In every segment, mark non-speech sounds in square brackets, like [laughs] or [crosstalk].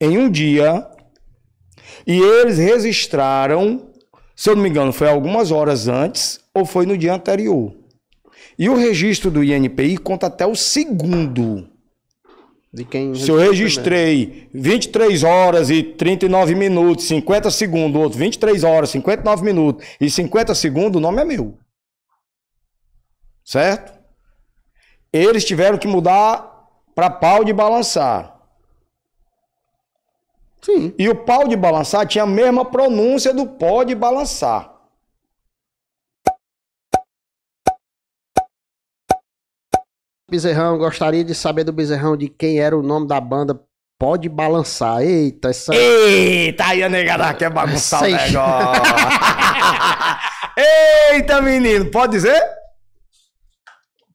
em um dia e eles registraram, se eu não me engano, foi algumas horas antes ou foi no dia anterior. E o registro do INPI conta até o segundo. De quem se eu registrei 23 horas e 39 minutos, 50 segundos, outro 23 horas, 59 minutos e 50 segundos, o nome é meu. Certo? Eles tiveram que mudar para pau de balançar. Sim. E o pau de balançar tinha a mesma pronúncia do pó de balançar. Bezerrão, gostaria de saber do Bezerrão de quem era o nome da banda Pode Balançar. Eita, essa. Eita, aí a negada quer é bagunçar Sei. o negócio. [laughs] Eita, menino, pode dizer?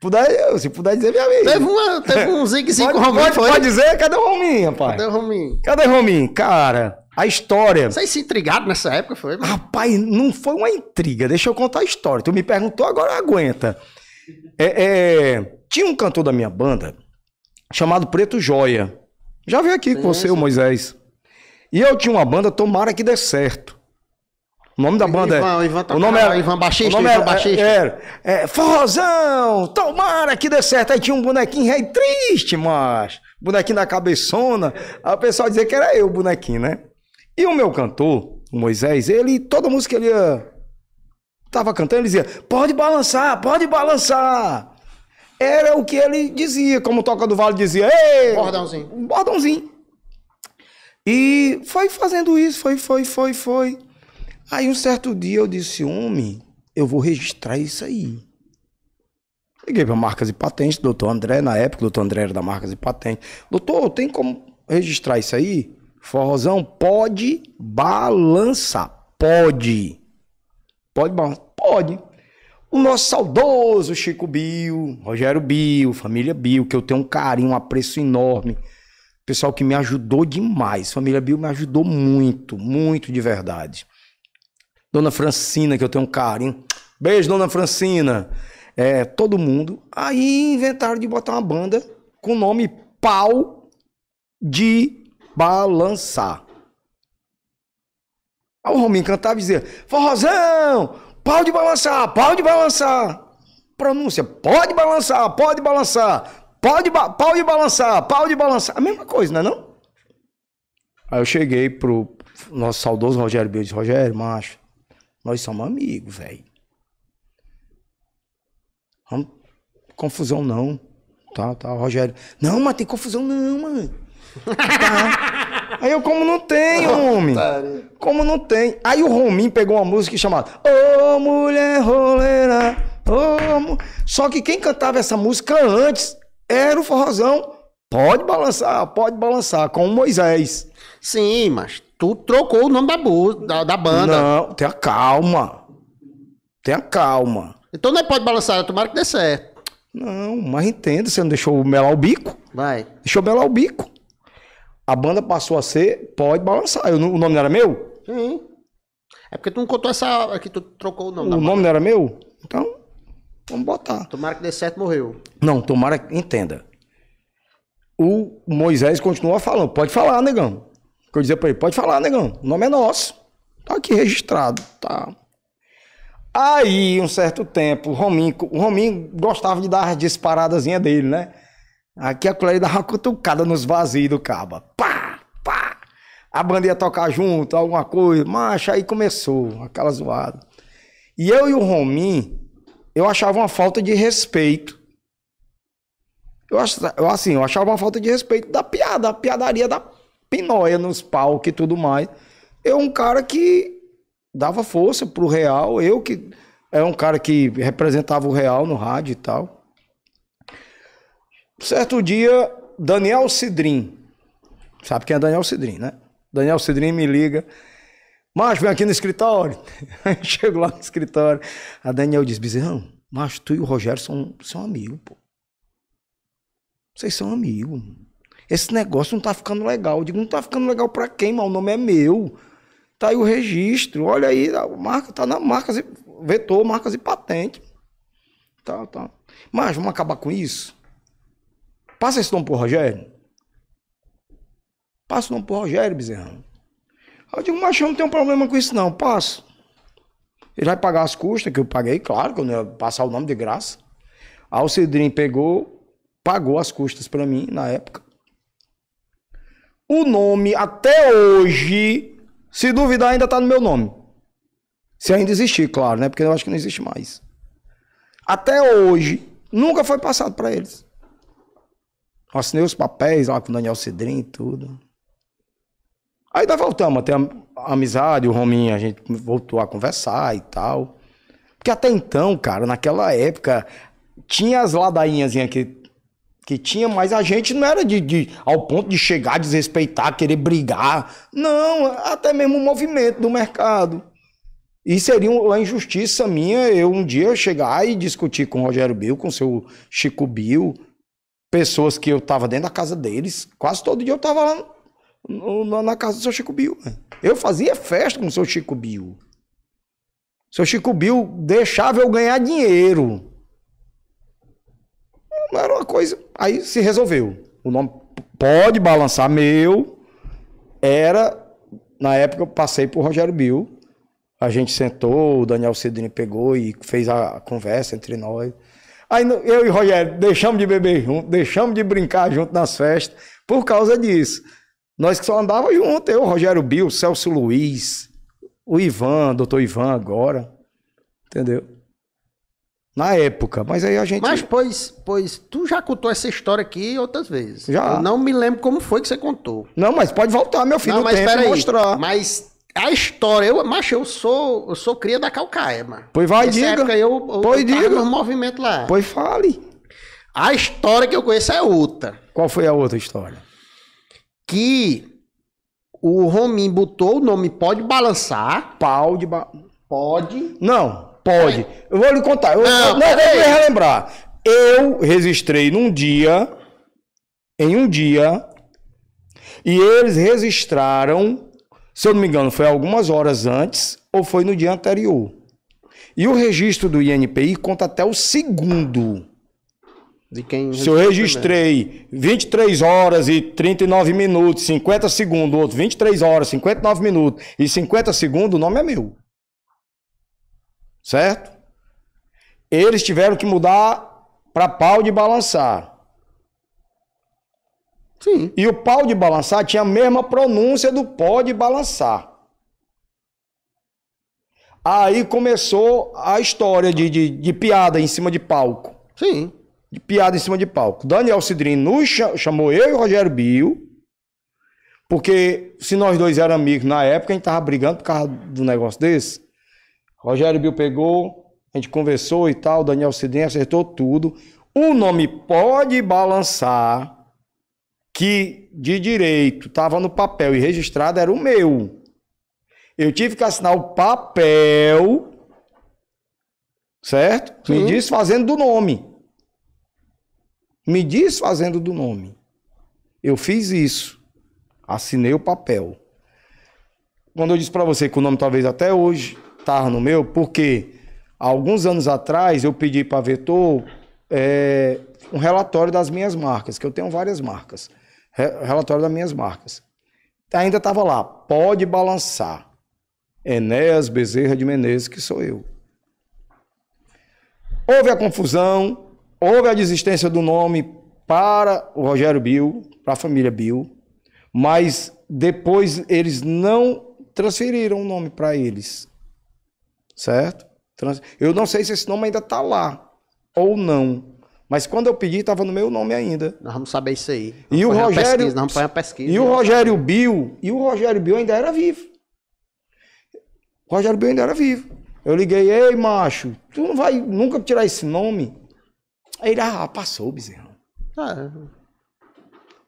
Puder, se puder dizer, minha amiga. Teve, uma, teve um zigue-zigue com o Rominho. Pode, pode dizer? Cadê o Rominho, pai? Cadê o Rominho? Cadê o Rominho? Cara, a história. Vocês se intrigaram nessa época, foi? Mano? Rapaz, não foi uma intriga. Deixa eu contar a história. Tu me perguntou, agora aguenta. É, é... Tinha um cantor da minha banda chamado Preto Joia. Já veio aqui sim, com você, o Moisés. E eu tinha uma banda, tomara que dê certo. É- o nome da banda Ivan, é. Ivan tá o nome era, Ivan Baixista. O nome era, é- Baixista. Era, é, é, Forrozão, tomara que dê certo. Aí tinha um bonequinho rei triste, mas bonequinho da cabeçona. Aí o pessoal dizia que era eu o bonequinho, né? E o meu cantor, o Moisés, ele, toda música ele ia. Tava cantando, ele dizia: pode balançar, pode balançar. Era o que ele dizia, como Toca do Vale dizia: ei! Bordãozinho. Bordãozinho. E foi fazendo isso, foi, foi, foi, foi. Aí um certo dia eu disse, homem, eu vou registrar isso aí. Liguei para Marcas e Patentes, doutor André, na época, doutor André era da Marcas e Patentes. Doutor, tem como registrar isso aí? Forrozão, pode balançar. Pode. Pode balançar. Pode. O nosso saudoso Chico Bio, Rogério Bio, família Bio, que eu tenho um carinho, um apreço enorme. Pessoal que me ajudou demais. Família Bio me ajudou muito, muito de verdade. Dona Francina, que eu tenho um carinho. Beijo, Dona Francina. É, todo mundo. Aí inventaram de botar uma banda com o nome Pau de Balançar. Aí o Rominho cantava e dizia: Forrozão, pau de balançar, pau de balançar. Pronúncia: pode balançar, pode balançar, pode ba pau de balançar, pau de balançar. A mesma coisa, não é? Não? Aí eu cheguei pro nosso saudoso Rogério Beijo, Rogério, macho, nós somos amigos, velho. Confusão não. Tá, tá, Rogério. Não, mas tem confusão não, mano. Tá. Aí eu, como não tem, homem? Como não tem? Aí o Rominho pegou uma música chamada Ô oh, Mulher Roleira. Oh, mu... Só que quem cantava essa música antes era o Forrozão. Pode balançar, pode balançar, com o Moisés. Sim, mas Tu trocou o nome da, da, da banda. Não, tenha calma. Tenha calma. Então não é pode balançar, é tomara que dê certo. Não, mas entenda, você não deixou melar o bico? Vai. Deixou melar o bico. A banda passou a ser Pode Balançar. Eu, o nome não era meu? Sim. É porque tu não contou essa. É que tu trocou o nome. O nome não era meu? Então, vamos botar. Tomara que dê certo, morreu. Não, tomara que. Entenda. O Moisés continua falando. Pode falar, negão. Que eu dizia pra ele, pode falar, negão, o nome é nosso. Tá aqui registrado, tá. Aí, um certo tempo, o Rominho, o Rominho gostava de dar as disparadazinha dele, né? Aqui a colher dava uma cutucada nos vazios do caba. Pá, pá. A banda ia tocar junto, alguma coisa. Macha, aí começou aquela zoada. E eu e o Rominho, eu achava uma falta de respeito. Eu, eu assim, eu achava uma falta de respeito da piada, a piadaria da pinóia nos palcos e tudo mais. Eu é um cara que dava força pro Real, eu que é um cara que representava o Real no rádio e tal. Certo dia, Daniel Cidrim, sabe quem é Daniel Cidrim, né? Daniel Cidrim me liga, macho, vem aqui no escritório. [laughs] Chego lá no escritório, a Daniel diz, Bizerrão, macho, tu e o Rogério são, são amigos, pô. Vocês são amigos, esse negócio não tá ficando legal. Eu digo, não tá ficando legal para quem, mas o nome é meu. Tá aí o registro, olha aí, a marca tá na marcas e vetor, marcas e patente. Tá, tá. Mas vamos acabar com isso? Passa esse nome pro Rogério. Passa o nome pro Rogério, Bezerrão. Eu digo, mas eu não tenho problema com isso não, passa. Ele vai pagar as custas que eu paguei, claro, que eu não ia passar o nome de graça. Aí o Cidrinho pegou, pagou as custas para mim na época. O nome, até hoje, se duvidar, ainda está no meu nome. Se ainda existir, claro, né? Porque eu acho que não existe mais. Até hoje, nunca foi passado para eles. Eu assinei os papéis lá com o Daniel Cedrin e tudo. Aí nós voltamos até a amizade, o Rominho, a gente voltou a conversar e tal. Porque até então, cara, naquela época, tinha as ladainhas que que tinha, mas a gente não era de, de ao ponto de chegar, desrespeitar, querer brigar. Não, até mesmo o movimento do mercado. E seria uma injustiça minha eu um dia chegar e discutir com o Rogério Bill, com o seu Chico Bill, pessoas que eu estava dentro da casa deles. Quase todo dia eu estava lá no, no, na casa do seu Chico Bill. Eu fazia festa com o seu Chico Bill. Seu Chico Bill deixava eu ganhar dinheiro coisa. Aí se resolveu. O nome Pode Balançar Meu era. Na época eu passei por Rogério Bill. A gente sentou, o Daniel Cedrini pegou e fez a conversa entre nós. Aí eu e o Rogério deixamos de beber junto, deixamos de brincar junto nas festas, por causa disso. Nós que só andávamos juntos, eu, Rogério Bill, Celso Luiz, o Ivan, doutor Ivan agora, entendeu? Na época, mas aí a gente. Mas, pois, pois, tu já contou essa história aqui outras vezes. Já. Eu não me lembro como foi que você contou. Não, mas pode voltar, meu filho. Não, mas tempo mostrar. Mas a história, eu, macho, eu sou, eu sou cria da Calcaia, mano. Pois vai, Nessa diga. Época eu, eu, pois eu diga. movimento lá. Pois fale. A história que eu conheço é outra. Qual foi a outra história? Que o Romim botou o nome Pode Balançar. Pau de ba... Pode. Não. Pode. Eu vou lhe contar. Eu, não, não vou relembrar. Eu registrei num dia, em um dia, e eles registraram, se eu não me engano, foi algumas horas antes ou foi no dia anterior. E o registro do INPI conta até o segundo. De quem se eu registrei 23 horas e 39 minutos, 50 segundos, outro 23 horas, 59 minutos e 50 segundos, o nome é meu. Certo? Eles tiveram que mudar para pau de balançar. Sim. E o pau de balançar tinha a mesma pronúncia do pó de balançar. Aí começou a história de, de, de, piada em cima de palco. Sim. De piada em cima de palco. Daniel Cidrino nos chamou eu e o Rogério Bio, porque se nós dois éramos amigos na época, a gente tava brigando por causa do negócio desse. Rogério Bill pegou, a gente conversou e tal, Daniel Sidem acertou tudo. O nome pode balançar que de direito estava no papel e registrado era o meu. Eu tive que assinar o papel, certo? Sim. Me desfazendo do nome. Me desfazendo do nome. Eu fiz isso. Assinei o papel. Quando eu disse para você que o nome talvez até hoje estava no meu, porque alguns anos atrás eu pedi para a Vetor é, um relatório das minhas marcas, que eu tenho várias marcas. Relatório das minhas marcas. Ainda estava lá, pode balançar. Enéas Bezerra de Menezes, que sou eu. Houve a confusão, houve a desistência do nome para o Rogério Bill, para a família Bill, mas depois eles não transferiram o nome para eles certo? Eu não sei se esse nome ainda está lá ou não. Mas quando eu pedi, estava no meu nome ainda. Nós vamos saber isso aí. e o Rogério. Pesquisa, nós vamos pesquisa. E o Rogério Bill. E o Rogério Bill ainda era vivo. O Rogério Bill ainda era vivo. Eu liguei, ei, macho, tu não vai nunca tirar esse nome. Aí ele, ah, passou, bezerrão. Ah.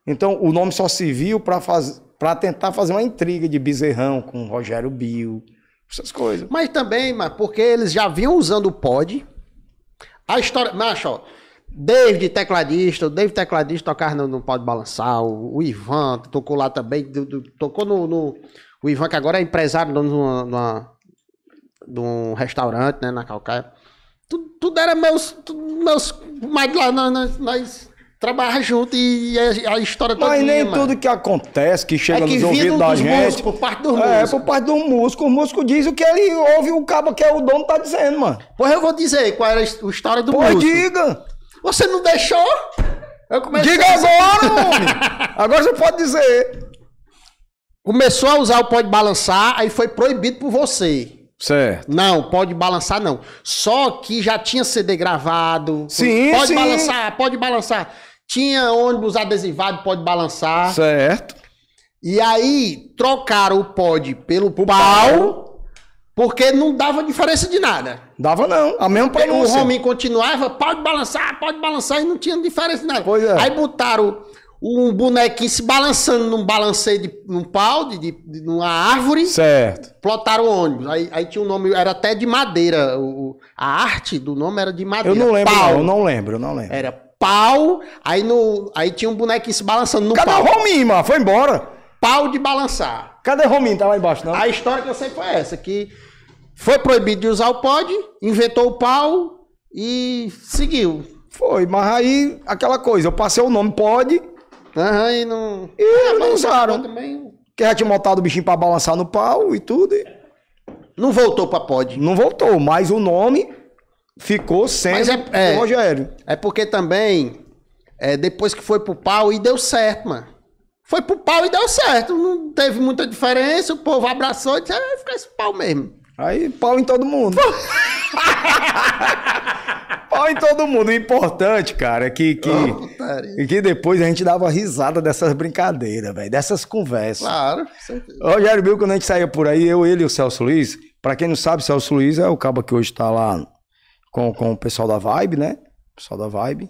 Então, o nome só serviu para faz... tentar fazer uma intriga de bezerrão com o Rogério Bill. Essas coisas. Mas também, mas porque eles já vinham usando o pod. A história. Macho, ó. David tecladista, o David tecladista tocar não, pod pode balançar, o, o, Ivan tocou lá também, do, do, tocou no, no, O Ivan, que agora é empresário, de, um restaurante, né, na Calcaia. Tudo, tudo era meus. Tudo meus mas lá nós, nós trabalha junto e a, a história toda. Mas nem tudo que acontece, que chega é que nos ouvidos da gente. Músicos, por parte do é, por parte do músico. O músico diz o que ele ouve, o cabo que é o dono tá dizendo, mano. Pois eu vou dizer qual era a história do pois músico. diga. Você não deixou? Diga a... agora, [laughs] homem. Agora você pode dizer. Começou a usar o pode balançar, aí foi proibido por você. Certo. Não, pode balançar não. Só que já tinha CD gravado. Sim, Pode sim. balançar, pode balançar. Tinha ônibus adesivado, pode balançar. Certo. E aí trocaram o pod pelo pau, pau, porque não dava diferença de nada. Dava não, a mesma porque pronúncia. O homem continuava, pode balançar, pode balançar, e não tinha diferença de nada. Pois é. Aí botaram um bonequinho se balançando num balanceio de num pau, de, de, de numa árvore. Certo. Plotaram o ônibus. Aí, aí tinha um nome, era até de madeira. O, a arte do nome era de madeira. Eu não lembro, pau. Não, eu não lembro, eu não lembro. Era pau, aí, no, aí tinha um bonequinho se balançando no Cadê pau. Cadê o Rominho, mano? Foi embora. Pau de balançar. Cadê o Rominho? Tá lá embaixo, não? A história que eu sei foi essa, que foi proibido de usar o pod, inventou o pau e seguiu. Foi, mas aí aquela coisa, eu passei o nome pod. Aham, uhum, e não... E ah, não usaram. Também. Que já tinha montado o bichinho pra balançar no pau e tudo. E... Não voltou pra pod. Não voltou, mas o nome ficou sendo é, é, Rogério. É porque também, é, depois que foi pro pau e deu certo, mano. Foi pro pau e deu certo. Não teve muita diferença, o povo abraçou e disse, vai ah, ficar esse pau mesmo. Aí, pau em todo mundo. [laughs] pau em todo mundo. O importante, cara, é que, que, oh, que depois a gente dava risada dessas brincadeiras, velho, dessas conversas. Claro, certeza. Rogério Bill, quando a gente saía por aí, eu, ele e o Celso Luiz, pra quem não sabe, Celso Luiz é o cabo que hoje tá lá com, com o pessoal da Vibe, né? O pessoal da Vibe.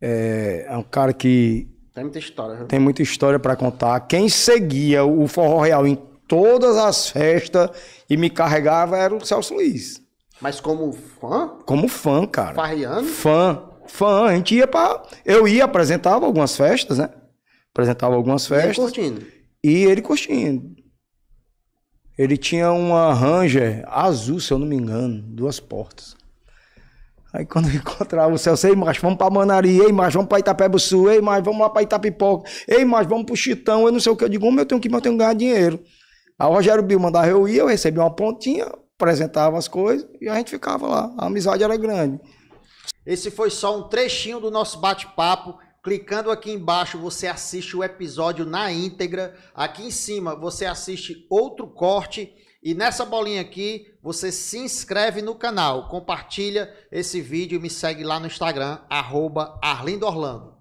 É, é um cara que. Tem muita história. Né? Tem muita história para contar. Quem seguia o Forró Real em todas as festas e me carregava era o Celso Luiz. Mas como fã? Como fã, cara. Farriano? Fã. Fã. A gente ia pra. Eu ia, apresentava algumas festas, né? Apresentava algumas festas. E ele curtindo. E ele curtindo. Ele tinha uma Ranger azul, se eu não me engano, duas portas. Aí quando encontrava o Celso, ei, macho, vamos pra Manaria, ei, macho, vamos pra Itapeba Sul, ei, macho, vamos lá pra Itapipoca, ei, macho, vamos pro Chitão, eu não sei o que, eu digo, como eu tenho que, mas eu tenho que ganhar dinheiro. Aí o Rogério Bill mandava eu ir, eu recebia uma pontinha, apresentava as coisas e a gente ficava lá, a amizade era grande. Esse foi só um trechinho do nosso bate-papo. Clicando aqui embaixo, você assiste o episódio na íntegra. Aqui em cima, você assiste outro corte. E nessa bolinha aqui, você se inscreve no canal, compartilha esse vídeo e me segue lá no Instagram, arroba Arlindo Orlando.